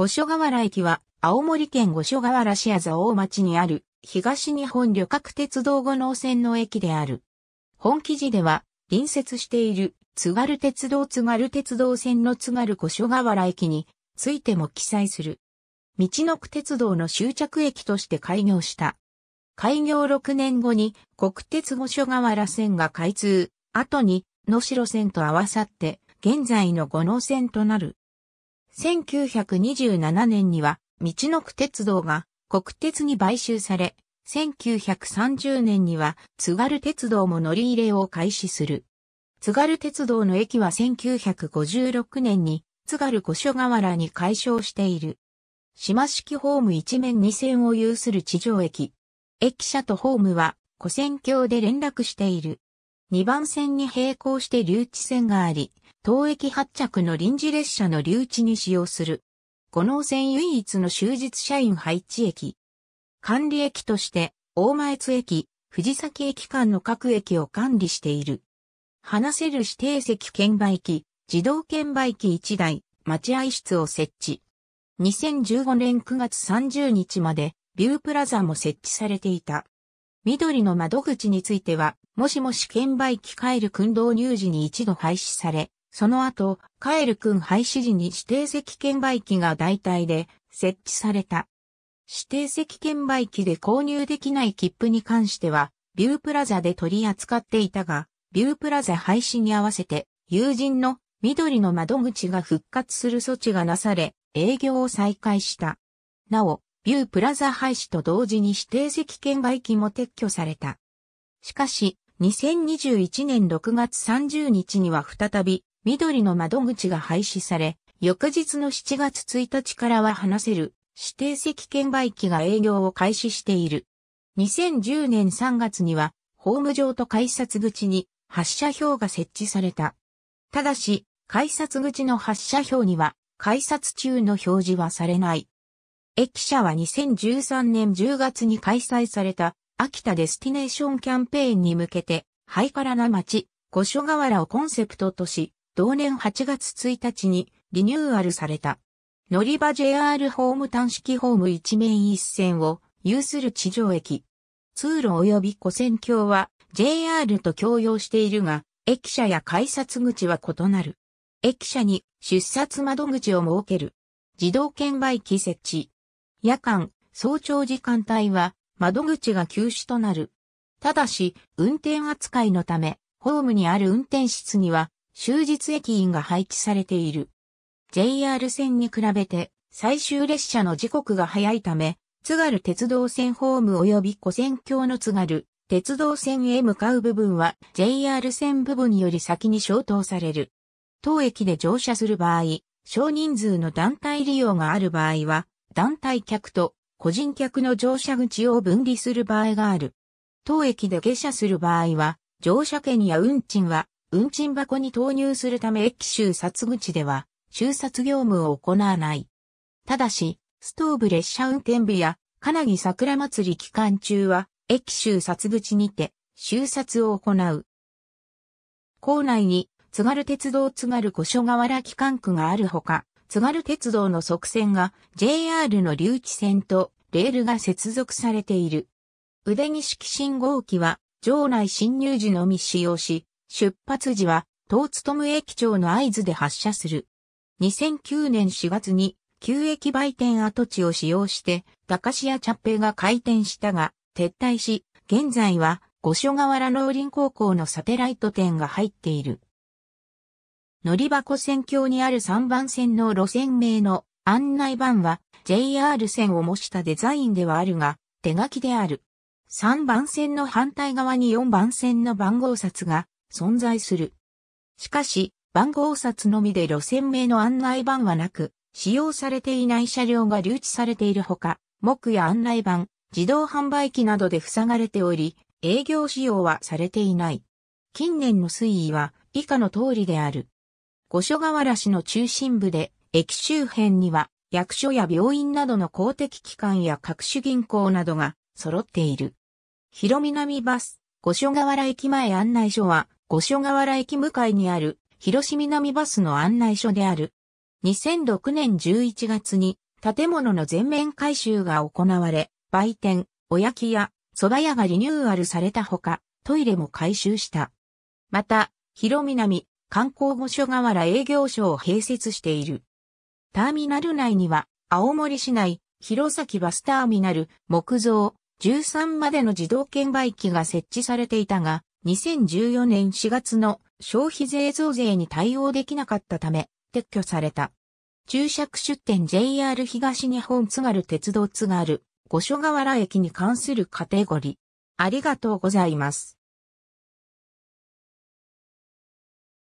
五所川原駅は、青森県五所川原市安大町にある、東日本旅客鉄道五能線の駅である。本記事では、隣接している、津軽鉄道津軽鉄道線の津軽五所川原駅についても記載する。道の区鉄道の終着駅として開業した。開業6年後に国鉄五所川原線が開通、後に能代線と合わさって現在の五能線となる。1927年には、道のく鉄道が国鉄に買収され、1930年には津軽鉄道も乗り入れを開始する。津軽鉄道の駅は1956年に津軽古所河原に改称している。島式ホーム一面二線を有する地上駅。駅舎とホームは古線橋で連絡している。二番線に並行して留置線があり、当駅発着の臨時列車の留置に使用する。五能線唯一の終日社員配置駅。管理駅として、大前津駅、藤崎駅間の各駅を管理している。話せる指定席券売機、自動券売機1台、待合室を設置。2015年9月30日まで、ビュープラザも設置されていた。緑の窓口については、もしもし券売機帰る訓導入時に一度廃止され、その後、カエル君廃止時に指定席券売機が代替で設置された。指定席券売機で購入できない切符に関しては、ビュープラザで取り扱っていたが、ビュープラザ廃止に合わせて、友人の緑の窓口が復活する措置がなされ、営業を再開した。なお、ビュープラザ廃止と同時に指定席券売機も撤去された。しかし、2021年6月30日には再び、緑の窓口が廃止され、翌日の7月1日からは話せる指定席券売機が営業を開始している。2010年3月には、ホーム上と改札口に発車表が設置された。ただし、改札口の発車表には、改札中の表示はされない。駅舎は2013年10月に開催された、秋田デスティネーションキャンペーンに向けて、ハイカラな街、五所河原をコンセプトとし、同年8月1日にリニューアルされた。乗り場 JR ホーム単式ホーム一面一線を有する地上駅。通路及び古線橋は JR と共用しているが、駅舎や改札口は異なる。駅舎に出札窓口を設ける。自動券売機設置。夜間、早朝時間帯は窓口が休止となる。ただし、運転扱いのため、ホームにある運転室には終日駅員が配置されている。JR 線に比べて最終列車の時刻が早いため、津軽鉄道線ホーム及び古線橋の津軽鉄道線へ向かう部分は JR 線部分より先に消灯される。当駅で乗車する場合、少人数の団体利用がある場合は、団体客と個人客の乗車口を分離する場合がある。当駅で下車する場合は、乗車券や運賃は運賃箱に投入するため駅周札口では、周札業務を行わない。ただし、ストーブ列車運転部や、金木桜祭り期間中は、駅周札口にて、周札を行う。校内に、津軽鉄道津軽古書河原機関区があるほか、津軽鉄道の側線が JR の留置線とレールが接続されている。腕に式信号機は、場内侵入時のみ使用し、出発時は、東勤駅長の合図で発車する。2009年4月に、旧駅売店跡地を使用して、高志屋茶平が開店したが、撤退し、現在は、五所川原農林高校のサテライト店が入っている。乗り箱線橋にある3番線の路線名の案内板は JR 線を模したデザインではあるが、手書きである。3番線の反対側に4番線の番号札が存在する。しかし、番号札のみで路線名の案内板はなく、使用されていない車両が留置されているほか、木や案内板、自動販売機などで塞がれており、営業使用はされていない。近年の推移は以下の通りである。五所川原市の中心部で、駅周辺には役所や病院などの公的機関や各種銀行などが揃っている。広南バス、五所川原駅前案内所は五所川原駅向かいにある、広島南バスの案内所である。2006年11月に、建物の全面改修が行われ、売店、おやき屋、蕎麦屋がリニューアルされたほか、トイレも改修した。また、広南、観光五所川原営業所を併設している。ターミナル内には、青森市内、弘前バスターミナル、木造、13までの自動券売機が設置されていたが、2014年4月の消費税増税に対応できなかったため、撤去された。注釈出店 JR 東日本津軽鉄道津軽、五所川原駅に関するカテゴリー。ありがとうございます。